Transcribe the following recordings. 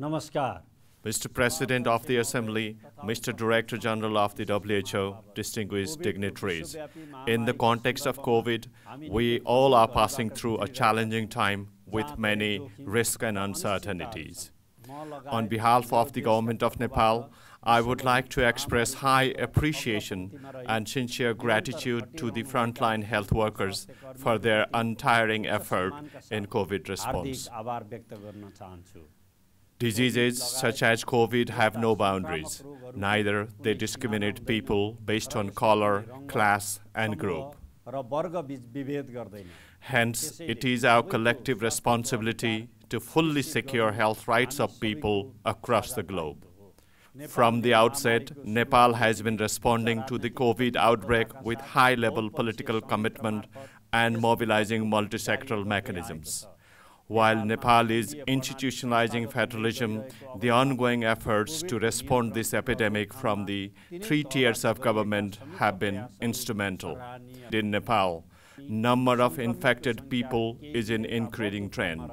Namaskar. Mr. President of the Assembly, Mr. Director General of the WHO, distinguished dignitaries. In the context of COVID, we all are passing through a challenging time with many risks and uncertainties. On behalf of the government of Nepal, I would like to express high appreciation and sincere gratitude to the frontline health workers for their untiring effort in COVID response. Diseases such as COVID have no boundaries. Neither they discriminate people based on color, class, and group. Hence, it is our collective responsibility to fully secure health rights of people across the globe. From the outset, Nepal has been responding to the COVID outbreak with high-level political commitment and mobilizing multi-sectoral mechanisms. While Nepal is institutionalizing federalism, the ongoing efforts to respond this epidemic from the three tiers of government have been instrumental. In Nepal, number of infected people is in increasing trend.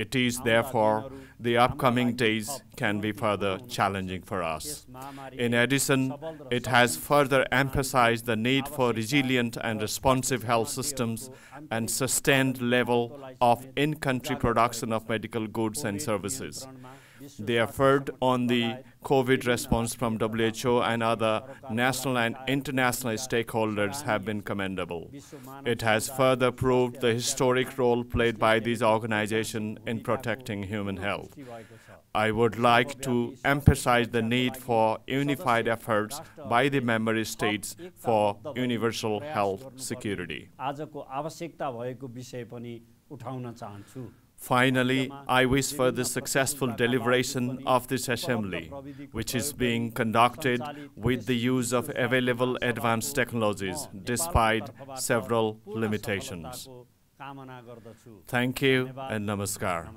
It is, therefore, the upcoming days can be further challenging for us. In addition, it has further emphasized the need for resilient and responsive health systems and sustained level of in-country production of medical goods and services the effort on the COVID response from WHO and other national and international stakeholders have been commendable. It has further proved the historic role played by these organizations in protecting human health. I would like to emphasize the need for unified efforts by the member states for universal health security. Finally, I wish for the successful deliberation of this assembly, which is being conducted with the use of available advanced technologies, despite several limitations. Thank you and namaskar.